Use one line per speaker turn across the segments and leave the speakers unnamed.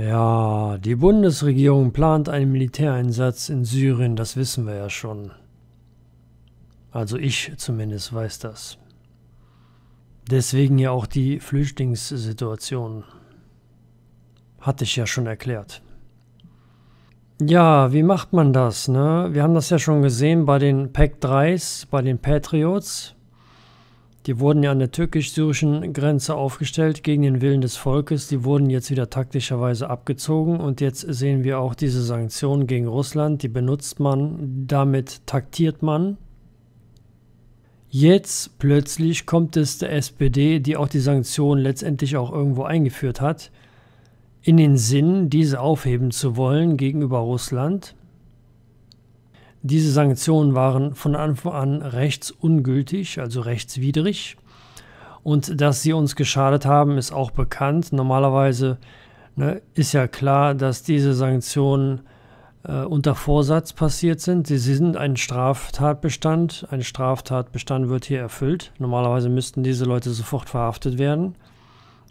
Ja, die Bundesregierung plant einen Militäreinsatz in Syrien, das wissen wir ja schon. Also ich zumindest weiß das. Deswegen ja auch die Flüchtlingssituation. Hatte ich ja schon erklärt. Ja, wie macht man das? Ne? Wir haben das ja schon gesehen bei den PAC-3s, bei den Patriots. Die wurden ja an der türkisch-syrischen Grenze aufgestellt gegen den Willen des Volkes. Die wurden jetzt wieder taktischerweise abgezogen und jetzt sehen wir auch diese Sanktionen gegen Russland. Die benutzt man, damit taktiert man. Jetzt plötzlich kommt es der SPD, die auch die Sanktionen letztendlich auch irgendwo eingeführt hat, in den Sinn, diese aufheben zu wollen gegenüber Russland. Diese Sanktionen waren von Anfang an rechtsungültig, also rechtswidrig. Und dass sie uns geschadet haben, ist auch bekannt. Normalerweise ne, ist ja klar, dass diese Sanktionen äh, unter Vorsatz passiert sind. Sie sind ein Straftatbestand. Ein Straftatbestand wird hier erfüllt. Normalerweise müssten diese Leute sofort verhaftet werden.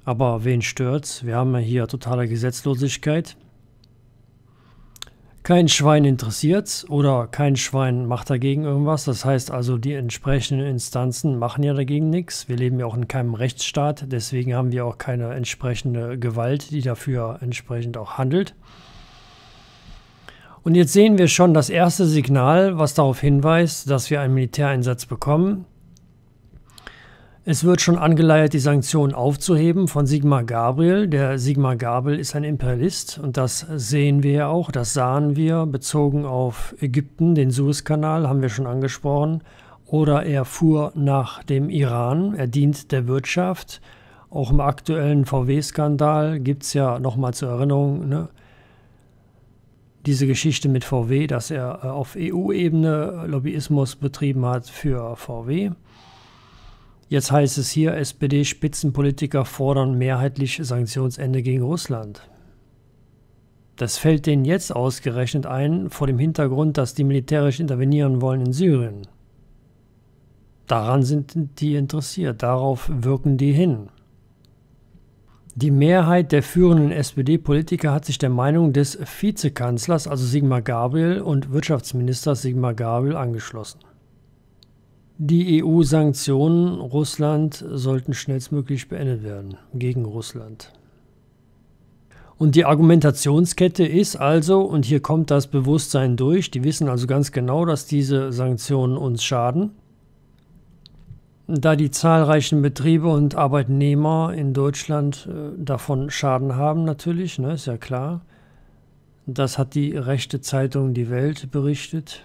Aber wen stört's? Wir haben ja hier totale Gesetzlosigkeit. Kein Schwein interessiert oder kein Schwein macht dagegen irgendwas. Das heißt also, die entsprechenden Instanzen machen ja dagegen nichts. Wir leben ja auch in keinem Rechtsstaat, deswegen haben wir auch keine entsprechende Gewalt, die dafür entsprechend auch handelt. Und jetzt sehen wir schon das erste Signal, was darauf hinweist, dass wir einen Militäreinsatz bekommen. Es wird schon angeleiert, die Sanktionen aufzuheben von Sigmar Gabriel. Der Sigmar Gabriel ist ein Imperialist und das sehen wir ja auch, das sahen wir bezogen auf Ägypten, den Suezkanal haben wir schon angesprochen. Oder er fuhr nach dem Iran, er dient der Wirtschaft. Auch im aktuellen VW-Skandal gibt es ja nochmal zur Erinnerung ne, diese Geschichte mit VW, dass er äh, auf EU-Ebene Lobbyismus betrieben hat für VW. Jetzt heißt es hier, SPD-Spitzenpolitiker fordern mehrheitlich Sanktionsende gegen Russland. Das fällt denen jetzt ausgerechnet ein, vor dem Hintergrund, dass die militärisch intervenieren wollen in Syrien. Daran sind die interessiert, darauf wirken die hin. Die Mehrheit der führenden SPD-Politiker hat sich der Meinung des Vizekanzlers, also Sigmar Gabriel, und Wirtschaftsministers Sigmar Gabriel angeschlossen. Die EU-Sanktionen Russland sollten schnellstmöglich beendet werden gegen Russland. Und die Argumentationskette ist also, und hier kommt das Bewusstsein durch, die wissen also ganz genau, dass diese Sanktionen uns schaden, da die zahlreichen Betriebe und Arbeitnehmer in Deutschland äh, davon Schaden haben natürlich, ne, ist ja klar. Das hat die rechte Zeitung Die Welt berichtet.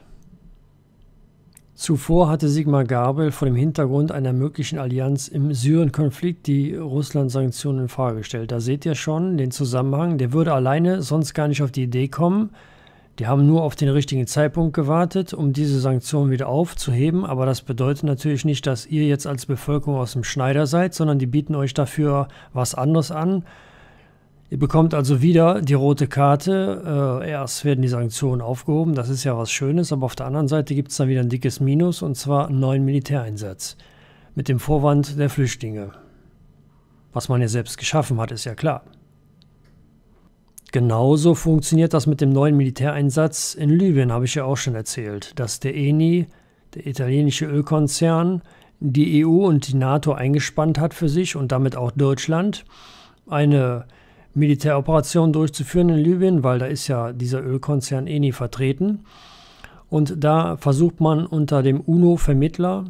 Zuvor hatte Sigmar Gabriel vor dem Hintergrund einer möglichen Allianz im Syrien-Konflikt die Russland-Sanktionen in Frage gestellt. Da seht ihr schon den Zusammenhang. Der würde alleine sonst gar nicht auf die Idee kommen. Die haben nur auf den richtigen Zeitpunkt gewartet, um diese Sanktionen wieder aufzuheben. Aber das bedeutet natürlich nicht, dass ihr jetzt als Bevölkerung aus dem Schneider seid, sondern die bieten euch dafür was anderes an Ihr bekommt also wieder die rote Karte. Äh, erst werden die Sanktionen aufgehoben, das ist ja was Schönes, aber auf der anderen Seite gibt es dann wieder ein dickes Minus und zwar einen neuen Militäreinsatz. Mit dem Vorwand der Flüchtlinge. Was man ja selbst geschaffen hat, ist ja klar. Genauso funktioniert das mit dem neuen Militäreinsatz in Libyen, habe ich ja auch schon erzählt, dass der ENI, der italienische Ölkonzern, die EU und die NATO eingespannt hat für sich und damit auch Deutschland. Eine Militäroperationen durchzuführen in Libyen, weil da ist ja dieser Ölkonzern ENI eh vertreten. Und da versucht man unter dem UNO-Vermittler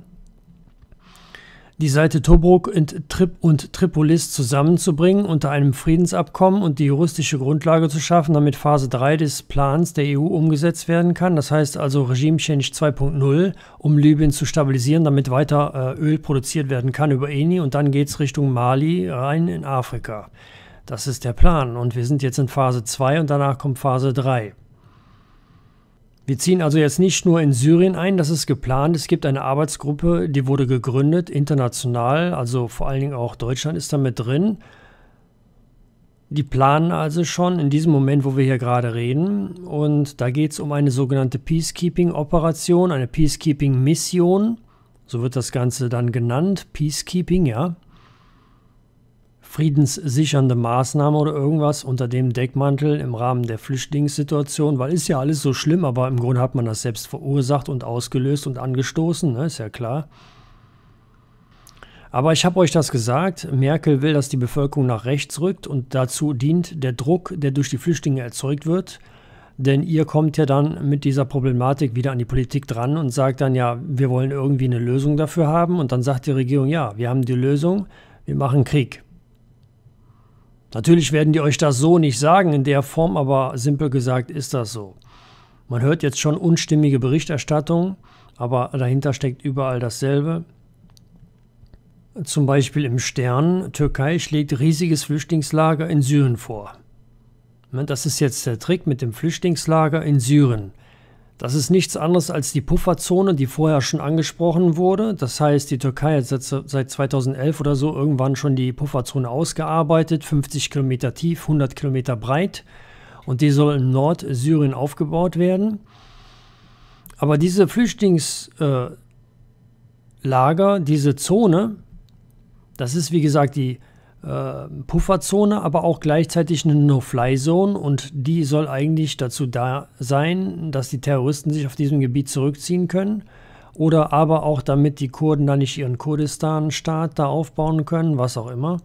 die Seite Tobruk und, Trip und Tripolis zusammenzubringen unter einem Friedensabkommen und die juristische Grundlage zu schaffen, damit Phase 3 des Plans der EU umgesetzt werden kann. Das heißt also Regime Change 2.0, um Libyen zu stabilisieren, damit weiter äh, Öl produziert werden kann über ENI und dann geht es Richtung Mali rein in Afrika. Das ist der Plan und wir sind jetzt in Phase 2 und danach kommt Phase 3. Wir ziehen also jetzt nicht nur in Syrien ein, das ist geplant. Es gibt eine Arbeitsgruppe, die wurde gegründet, international, also vor allen Dingen auch Deutschland ist da mit drin. Die planen also schon in diesem Moment, wo wir hier gerade reden. Und da geht es um eine sogenannte Peacekeeping-Operation, eine Peacekeeping-Mission. So wird das Ganze dann genannt. Peacekeeping, ja friedenssichernde Maßnahme oder irgendwas unter dem Deckmantel im Rahmen der Flüchtlingssituation, weil ist ja alles so schlimm, aber im Grunde hat man das selbst verursacht und ausgelöst und angestoßen, ne? ist ja klar. Aber ich habe euch das gesagt, Merkel will, dass die Bevölkerung nach rechts rückt und dazu dient der Druck, der durch die Flüchtlinge erzeugt wird. Denn ihr kommt ja dann mit dieser Problematik wieder an die Politik dran und sagt dann ja, wir wollen irgendwie eine Lösung dafür haben. Und dann sagt die Regierung, ja, wir haben die Lösung, wir machen Krieg. Natürlich werden die euch das so nicht sagen in der Form, aber simpel gesagt ist das so. Man hört jetzt schon unstimmige Berichterstattung, aber dahinter steckt überall dasselbe. Zum Beispiel im Stern, Türkei schlägt riesiges Flüchtlingslager in Syrien vor. Ne, das ist jetzt der Trick mit dem Flüchtlingslager in Syrien. Das ist nichts anderes als die Pufferzone, die vorher schon angesprochen wurde. Das heißt, die Türkei hat seit 2011 oder so irgendwann schon die Pufferzone ausgearbeitet, 50 Kilometer tief, 100 Kilometer breit. Und die soll in Nordsyrien aufgebaut werden. Aber diese Flüchtlingslager, äh, diese Zone, das ist wie gesagt die äh, Pufferzone, aber auch gleichzeitig eine No-Fly-Zone und die soll eigentlich dazu da sein, dass die Terroristen sich auf diesem Gebiet zurückziehen können oder aber auch damit die Kurden da nicht ihren Kurdistan-Staat da aufbauen können, was auch immer.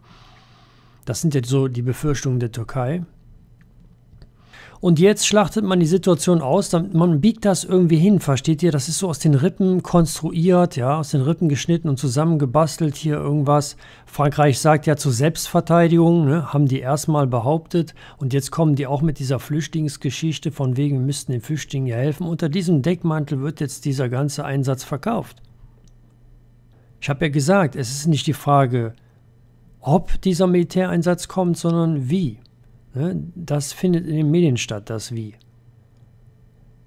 Das sind jetzt so die Befürchtungen der Türkei. Und jetzt schlachtet man die Situation aus, man biegt das irgendwie hin, versteht ihr? Das ist so aus den Rippen konstruiert, ja, aus den Rippen geschnitten und zusammengebastelt hier irgendwas. Frankreich sagt ja zur Selbstverteidigung, ne, haben die erstmal behauptet und jetzt kommen die auch mit dieser Flüchtlingsgeschichte von wegen, wir müssten den Flüchtlingen ja helfen. Unter diesem Deckmantel wird jetzt dieser ganze Einsatz verkauft. Ich habe ja gesagt, es ist nicht die Frage, ob dieser Militäreinsatz kommt, sondern wie. Ne? Das findet in den Medien statt, das Wie.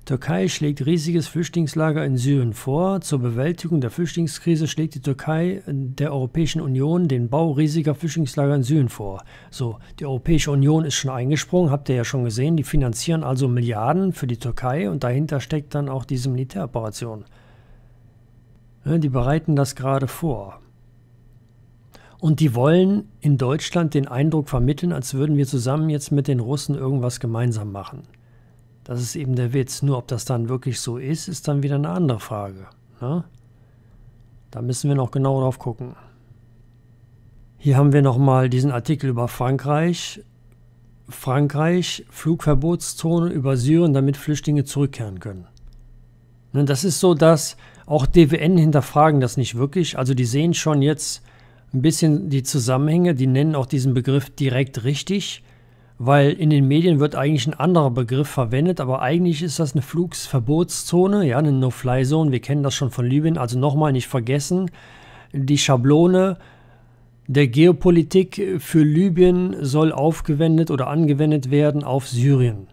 Türkei schlägt riesiges Flüchtlingslager in Syrien vor. Zur Bewältigung der Flüchtlingskrise schlägt die Türkei der Europäischen Union den Bau riesiger Flüchtlingslager in Syrien vor. So, die Europäische Union ist schon eingesprungen, habt ihr ja schon gesehen. Die finanzieren also Milliarden für die Türkei und dahinter steckt dann auch diese Militäroperation. Ne, die bereiten das gerade vor. Und die wollen in Deutschland den Eindruck vermitteln, als würden wir zusammen jetzt mit den Russen irgendwas gemeinsam machen. Das ist eben der Witz. Nur ob das dann wirklich so ist, ist dann wieder eine andere Frage. Ne? Da müssen wir noch genau drauf gucken. Hier haben wir nochmal diesen Artikel über Frankreich. Frankreich, Flugverbotszone über Syrien, damit Flüchtlinge zurückkehren können. Ne, das ist so, dass auch DWN hinterfragen das nicht wirklich. Also die sehen schon jetzt, ein bisschen die Zusammenhänge. Die nennen auch diesen Begriff direkt richtig, weil in den Medien wird eigentlich ein anderer Begriff verwendet, aber eigentlich ist das eine Flugsverbotszone, ja, eine No-Fly-Zone. Wir kennen das schon von Libyen, also nochmal nicht vergessen. Die Schablone der Geopolitik für Libyen soll aufgewendet oder angewendet werden auf Syrien.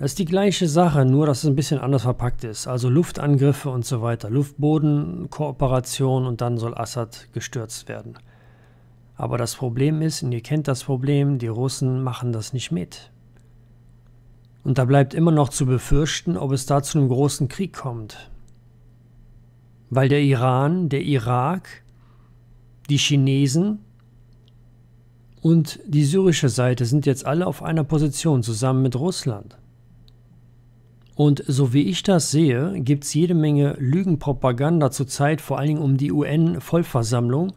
Das ist die gleiche Sache, nur dass es ein bisschen anders verpackt ist. Also Luftangriffe und so weiter, Luftbodenkooperation und dann soll Assad gestürzt werden. Aber das Problem ist, und ihr kennt das Problem, die Russen machen das nicht mit. Und da bleibt immer noch zu befürchten, ob es da zu einem großen Krieg kommt. Weil der Iran, der Irak, die Chinesen und die syrische Seite sind jetzt alle auf einer Position zusammen mit Russland. Und so wie ich das sehe, gibt es jede Menge Lügenpropaganda zurzeit, vor allen Dingen um die UN-Vollversammlung.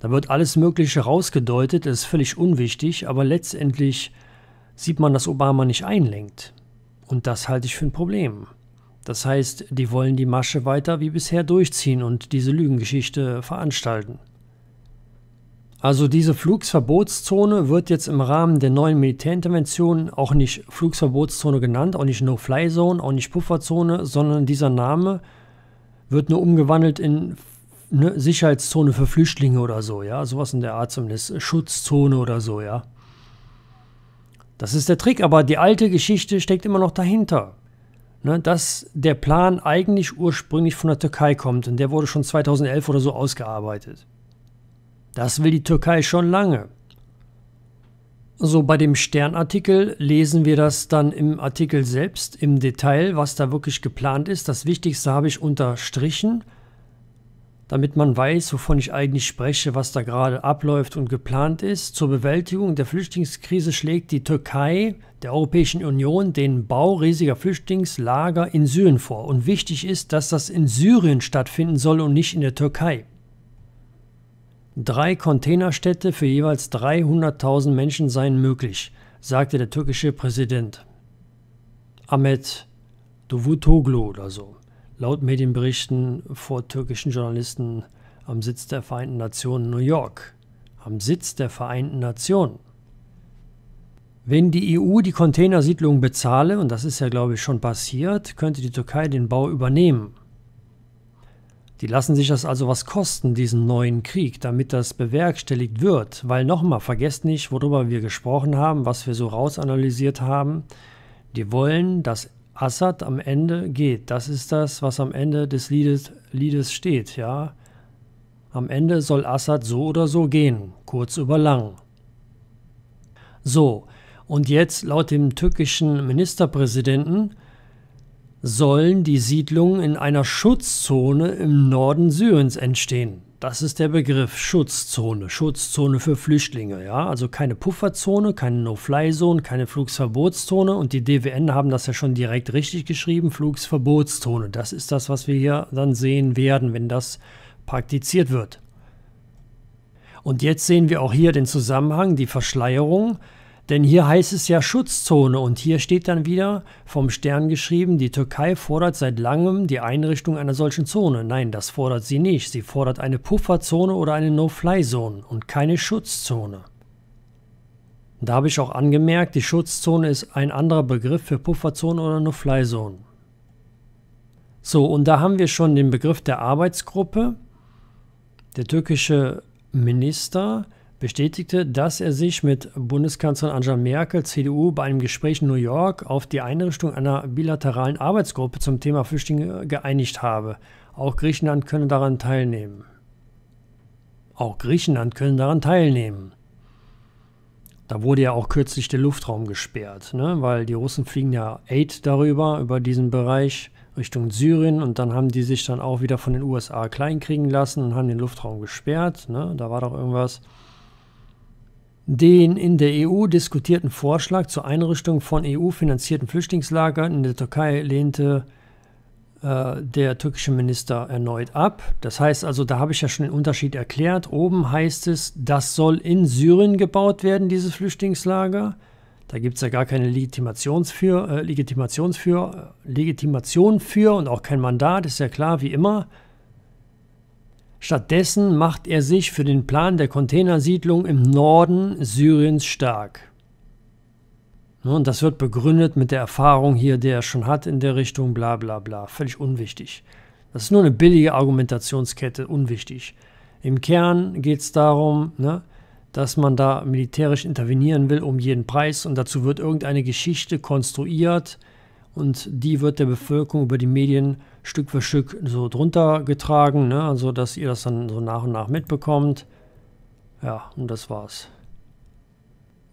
Da wird alles Mögliche rausgedeutet, das ist völlig unwichtig, aber letztendlich sieht man, dass Obama nicht einlenkt. Und das halte ich für ein Problem. Das heißt, die wollen die Masche weiter wie bisher durchziehen und diese Lügengeschichte veranstalten. Also diese Flugsverbotszone wird jetzt im Rahmen der neuen Militärintervention auch nicht Flugsverbotszone genannt, auch nicht No-Fly-Zone, auch nicht Pufferzone, sondern dieser Name wird nur umgewandelt in eine Sicherheitszone für Flüchtlinge oder so, ja, sowas in der Art zumindest, Schutzzone oder so, ja. Das ist der Trick, aber die alte Geschichte steckt immer noch dahinter. Ne? dass der Plan eigentlich ursprünglich von der Türkei kommt und der wurde schon 2011 oder so ausgearbeitet. Das will die Türkei schon lange. So, bei dem Sternartikel lesen wir das dann im Artikel selbst im Detail, was da wirklich geplant ist. Das Wichtigste habe ich unterstrichen, damit man weiß, wovon ich eigentlich spreche, was da gerade abläuft und geplant ist. Zur Bewältigung der Flüchtlingskrise schlägt die Türkei der Europäischen Union den Bau riesiger Flüchtlingslager in Syrien vor. Und wichtig ist, dass das in Syrien stattfinden soll und nicht in der Türkei. Drei Containerstädte für jeweils 300.000 Menschen seien möglich, sagte der türkische Präsident Ahmet Davutoglu oder so, laut Medienberichten vor türkischen Journalisten am Sitz der Vereinten Nationen New York. Am Sitz der Vereinten Nationen. Wenn die EU die Containersiedlung bezahle, und das ist ja glaube ich schon passiert, könnte die Türkei den Bau übernehmen. Die lassen sich das also was kosten, diesen neuen Krieg, damit das bewerkstelligt wird. Weil nochmal, vergesst nicht, worüber wir gesprochen haben, was wir so rausanalysiert haben. Die wollen, dass Assad am Ende geht. Das ist das, was am Ende des Liedes, Liedes steht, ja. Am Ende soll Assad so oder so gehen, kurz über lang. So, und jetzt laut dem türkischen Ministerpräsidenten sollen die Siedlungen in einer Schutzzone im Norden Syriens entstehen. Das ist der Begriff Schutzzone, Schutzzone für Flüchtlinge, ja, also keine Pufferzone, keine No-Fly-Zone, keine Flugsverbotszone und die DWN haben das ja schon direkt richtig geschrieben, Flugsverbotszone. Das ist das, was wir hier dann sehen werden, wenn das praktiziert wird. Und jetzt sehen wir auch hier den Zusammenhang, die Verschleierung denn hier heißt es ja Schutzzone und hier steht dann wieder vom Stern geschrieben, die Türkei fordert seit langem die Einrichtung einer solchen Zone. Nein, das fordert sie nicht. Sie fordert eine Pufferzone oder eine No-Fly-Zone und keine Schutzzone. Da habe ich auch angemerkt, die Schutzzone ist ein anderer Begriff für Pufferzone oder No-Fly-Zone. So, und da haben wir schon den Begriff der Arbeitsgruppe. Der türkische Minister bestätigte, dass er sich mit Bundeskanzlerin Angela Merkel, CDU, bei einem Gespräch in New York auf die Einrichtung einer bilateralen Arbeitsgruppe zum Thema Flüchtlinge geeinigt habe. Auch Griechenland könne daran teilnehmen. Auch Griechenland könne daran teilnehmen. Da wurde ja auch kürzlich der Luftraum gesperrt, ne? weil die Russen fliegen ja Aid darüber, über diesen Bereich Richtung Syrien und dann haben die sich dann auch wieder von den USA kleinkriegen lassen und haben den Luftraum gesperrt. Ne? Da war doch irgendwas. Den in der EU diskutierten Vorschlag zur Einrichtung von EU-finanzierten Flüchtlingslagern in der Türkei lehnte äh, der türkische Minister erneut ab. Das heißt also, da habe ich ja schon den Unterschied erklärt. Oben heißt es, das soll in Syrien gebaut werden, dieses Flüchtlingslager. Da gibt es ja gar keine für, äh, Legitimation für und auch kein Mandat, ist ja klar, wie immer. Stattdessen macht er sich für den Plan der Containersiedlung im Norden Syriens stark. Ne, und das wird begründet mit der Erfahrung hier, die er schon hat in der Richtung, bla bla bla. Völlig unwichtig. Das ist nur eine billige Argumentationskette, unwichtig. Im Kern geht es darum, ne, dass man da militärisch intervenieren will um jeden Preis und dazu wird irgendeine Geschichte konstruiert und die wird der Bevölkerung über die Medien Stück für Stück so drunter getragen, ne? also dass ihr das dann so nach und nach mitbekommt. Ja, und das war's.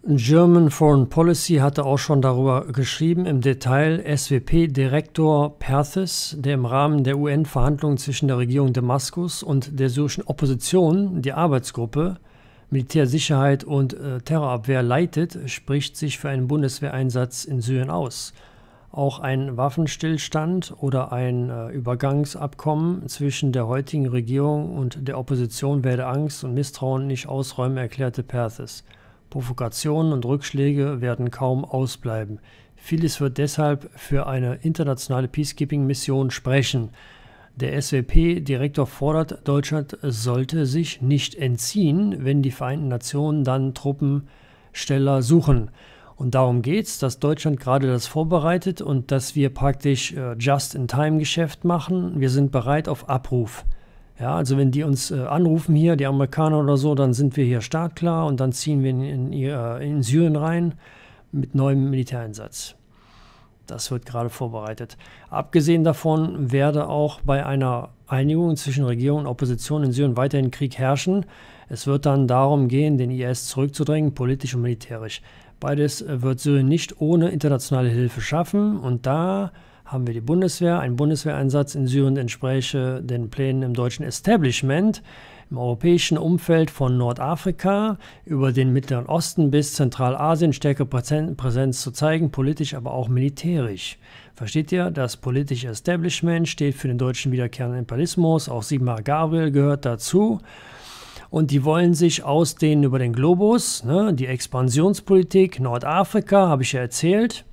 German Foreign Policy hatte auch schon darüber geschrieben, im Detail SWP-Direktor Perthes, der im Rahmen der UN-Verhandlungen zwischen der Regierung Damaskus und der syrischen Opposition die Arbeitsgruppe Militärsicherheit und äh, Terrorabwehr leitet, spricht sich für einen Bundeswehreinsatz in Syrien aus auch ein Waffenstillstand oder ein äh, Übergangsabkommen zwischen der heutigen Regierung und der Opposition werde Angst und Misstrauen nicht ausräumen, erklärte Perthes. Provokationen und Rückschläge werden kaum ausbleiben. Vieles wird deshalb für eine internationale Peacekeeping-Mission sprechen. Der SWP-Direktor fordert, Deutschland sollte sich nicht entziehen, wenn die Vereinten Nationen dann Truppensteller suchen. Und darum geht es, dass Deutschland gerade das vorbereitet und dass wir praktisch äh, Just-in-Time-Geschäft machen. Wir sind bereit auf Abruf. Ja, also wenn die uns äh, anrufen hier, die Amerikaner oder so, dann sind wir hier startklar und dann ziehen wir in, in, äh, in Syrien rein mit neuem Militäreinsatz. Das wird gerade vorbereitet. Abgesehen davon werde auch bei einer Einigung zwischen Regierung und Opposition in Syrien weiterhin Krieg herrschen. Es wird dann darum gehen, den IS zurückzudrängen, politisch und militärisch. Beides äh, wird Syrien nicht ohne internationale Hilfe schaffen. Und da haben wir die Bundeswehr. Ein Bundeswehreinsatz in Syrien entspräche den Plänen im deutschen Establishment im europäischen Umfeld von Nordafrika über den Mittleren Osten bis Zentralasien stärkere Präsenz zu zeigen, politisch, aber auch militärisch. Versteht ihr? Das politische Establishment steht für den deutschen wiederkehrenden Imperialismus. Auch Sigmar Gabriel gehört dazu und die wollen sich ausdehnen über den Globus, ne? die Expansionspolitik, Nordafrika, habe ich ja erzählt.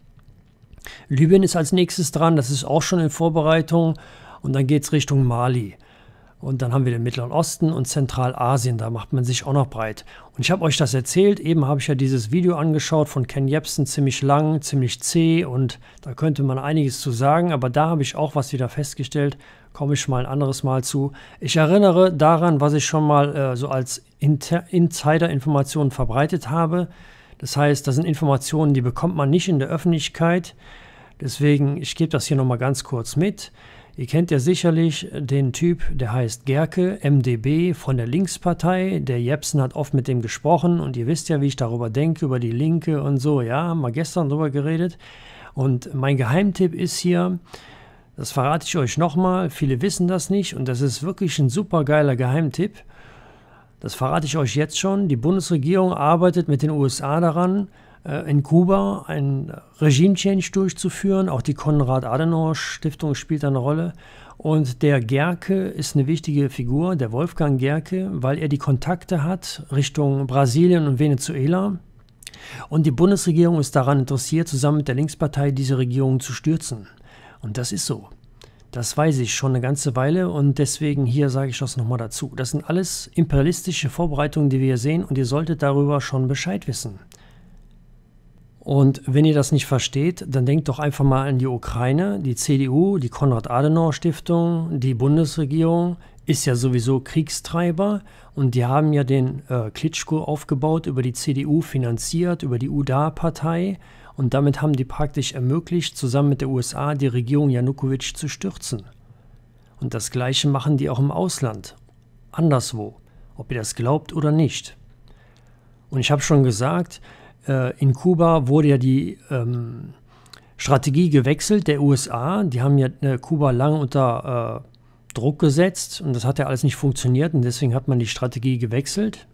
Libyen ist als nächstes dran, das ist auch schon in Vorbereitung und dann geht es Richtung Mali. Und dann haben wir den Mittleren Osten und Zentralasien, da macht man sich auch noch breit. Und ich habe euch das erzählt, eben habe ich ja dieses Video angeschaut von Ken Jebsen, ziemlich lang, ziemlich zäh und da könnte man einiges zu sagen, aber da habe ich auch was wieder festgestellt, komme ich mal ein anderes Mal zu. Ich erinnere daran, was ich schon mal äh, so als Insider-Informationen verbreitet habe. Das heißt, das sind Informationen, die bekommt man nicht in der Öffentlichkeit. Deswegen, ich gebe das hier nochmal ganz kurz mit. Ihr kennt ja sicherlich den Typ, der heißt Gerke, MdB von der Linkspartei. Der Jepsen hat oft mit dem gesprochen und ihr wisst ja, wie ich darüber denke, über die Linke und so. Ja, haben wir gestern darüber geredet. Und mein Geheimtipp ist hier, das verrate ich euch nochmal, viele wissen das nicht und das ist wirklich ein super geiler Geheimtipp. Das verrate ich euch jetzt schon. Die Bundesregierung arbeitet mit den USA daran, äh, in Kuba ein Regime-Change durchzuführen. Auch die Konrad-Adenauer-Stiftung spielt eine Rolle. Und der Gerke ist eine wichtige Figur, der Wolfgang Gerke, weil er die Kontakte hat Richtung Brasilien und Venezuela. Und die Bundesregierung ist daran interessiert, zusammen mit der Linkspartei diese Regierung zu stürzen. Und das ist so. Das weiß ich schon eine ganze Weile und deswegen hier sage ich das nochmal dazu. Das sind alles imperialistische Vorbereitungen, die wir hier sehen und ihr solltet darüber schon Bescheid wissen. Und wenn ihr das nicht versteht, dann denkt doch einfach mal an die Ukraine, die CDU, die Konrad-Adenauer-Stiftung, die Bundesregierung ist ja sowieso Kriegstreiber und die haben ja den äh, Klitschko aufgebaut, über die CDU finanziert, über die UDA-Partei und damit haben die praktisch ermöglicht, zusammen mit der USA die Regierung Janukowitsch zu stürzen. Und das Gleiche machen die auch im Ausland, anderswo, ob ihr das glaubt oder nicht. Und ich habe schon gesagt, äh, in Kuba wurde ja die ähm, Strategie gewechselt der USA. Die haben ja äh, Kuba lang unter äh, Druck gesetzt und das hat ja alles nicht funktioniert und deswegen hat man die Strategie gewechselt.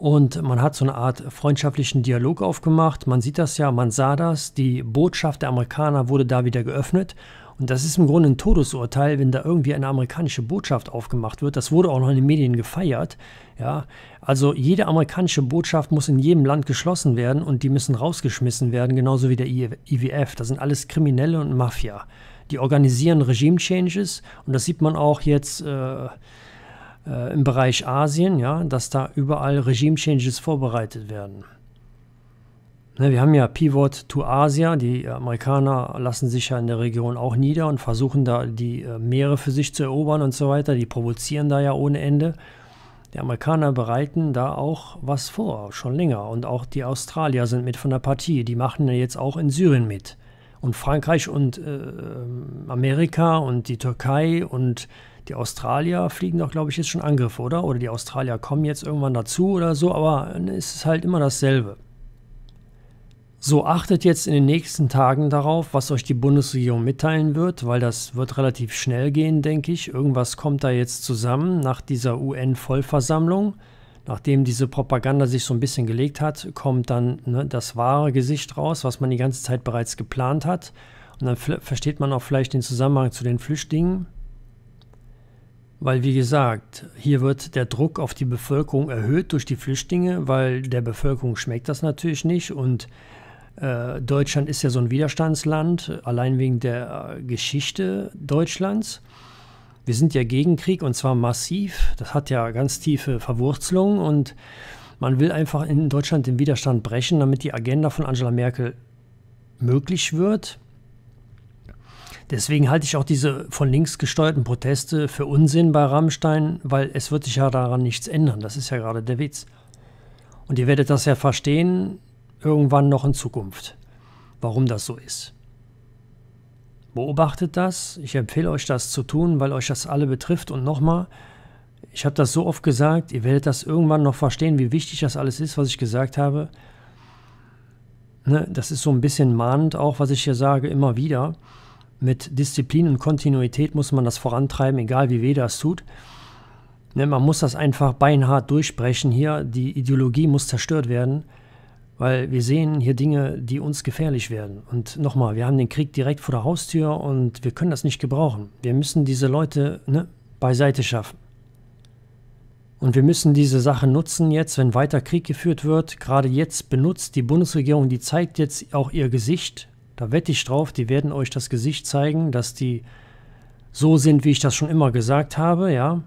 Und man hat so eine Art freundschaftlichen Dialog aufgemacht. Man sieht das ja, man sah das. Die Botschaft der Amerikaner wurde da wieder geöffnet. Und das ist im Grunde ein Todesurteil, wenn da irgendwie eine amerikanische Botschaft aufgemacht wird. Das wurde auch noch in den Medien gefeiert. Ja, also jede amerikanische Botschaft muss in jedem Land geschlossen werden und die müssen rausgeschmissen werden, genauso wie der IWF. Das sind alles Kriminelle und Mafia. Die organisieren Regime-Changes und das sieht man auch jetzt. Äh, äh, im Bereich Asien, ja, dass da überall Regime-Changes vorbereitet werden. Ne, wir haben ja Pivot to Asia, die Amerikaner lassen sich ja in der Region auch nieder und versuchen da die äh, Meere für sich zu erobern und so weiter, die provozieren da ja ohne Ende. Die Amerikaner bereiten da auch was vor, schon länger. Und auch die Australier sind mit von der Partie. Die machen ja jetzt auch in Syrien mit. Und Frankreich und äh, ähm, Amerika und die Türkei und die Australier fliegen doch, glaube ich, jetzt schon Angriffe, oder? Oder die Australier kommen jetzt irgendwann dazu oder so, aber äh, ne, es ist halt immer dasselbe. So achtet jetzt in den nächsten Tagen darauf, was euch die Bundesregierung mitteilen wird, weil das wird relativ schnell gehen, denke ich. Irgendwas kommt da jetzt zusammen nach dieser UN-Vollversammlung. Nachdem diese Propaganda sich so ein bisschen gelegt hat, kommt dann ne, das wahre Gesicht raus, was man die ganze Zeit bereits geplant hat. Und dann versteht man auch vielleicht den Zusammenhang zu den Flüchtlingen. Weil, wie gesagt, hier wird der Druck auf die Bevölkerung erhöht durch die Flüchtlinge, weil der Bevölkerung schmeckt das natürlich nicht. Und äh, Deutschland ist ja so ein Widerstandsland, allein wegen der äh, Geschichte Deutschlands wir sind ja gegen Krieg und zwar massiv. Das hat ja ganz tiefe Verwurzelungen und man will einfach in Deutschland den Widerstand brechen, damit die Agenda von Angela Merkel möglich wird. Deswegen halte ich auch diese von links gesteuerten Proteste für Unsinn bei Rammstein, weil es wird sich ja daran nichts ändern. Das ist ja gerade der Witz. Und ihr werdet das ja verstehen, irgendwann noch in Zukunft, warum das so ist. Beobachtet das. Ich empfehle euch das zu tun, weil euch das alle betrifft. Und nochmal, ich habe das so oft gesagt, ihr werdet das irgendwann noch verstehen, wie wichtig das alles ist, was ich gesagt habe. Ne, das ist so ein bisschen mahnend auch, was ich hier sage, immer wieder. Mit Disziplin und Kontinuität muss man das vorantreiben, egal wie weh das tut. Ne, man muss das einfach beinhart durchbrechen hier. Die Ideologie muss zerstört werden weil wir sehen hier Dinge, die uns gefährlich werden. Und nochmal, wir haben den Krieg direkt vor der Haustür und wir können das nicht gebrauchen. Wir müssen diese Leute ne, beiseite schaffen. Und wir müssen diese Sache nutzen jetzt, wenn weiter Krieg geführt wird. Gerade jetzt benutzt die Bundesregierung, die zeigt jetzt auch ihr Gesicht. Da wette ich drauf, die werden euch das Gesicht zeigen, dass die so sind, wie ich das schon immer gesagt habe, ja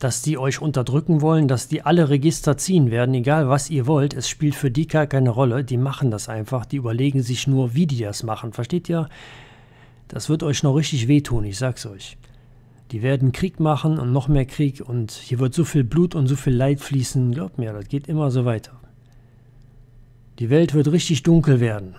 dass die euch unterdrücken wollen, dass die alle Register ziehen werden, egal was ihr wollt, es spielt für die gar keine Rolle, die machen das einfach, die überlegen sich nur, wie die das machen, versteht ihr? Das wird euch noch richtig wehtun, ich sag's euch. Die werden Krieg machen und noch mehr Krieg und hier wird so viel Blut und so viel Leid fließen, glaubt mir, das geht immer so weiter. Die Welt wird richtig dunkel werden.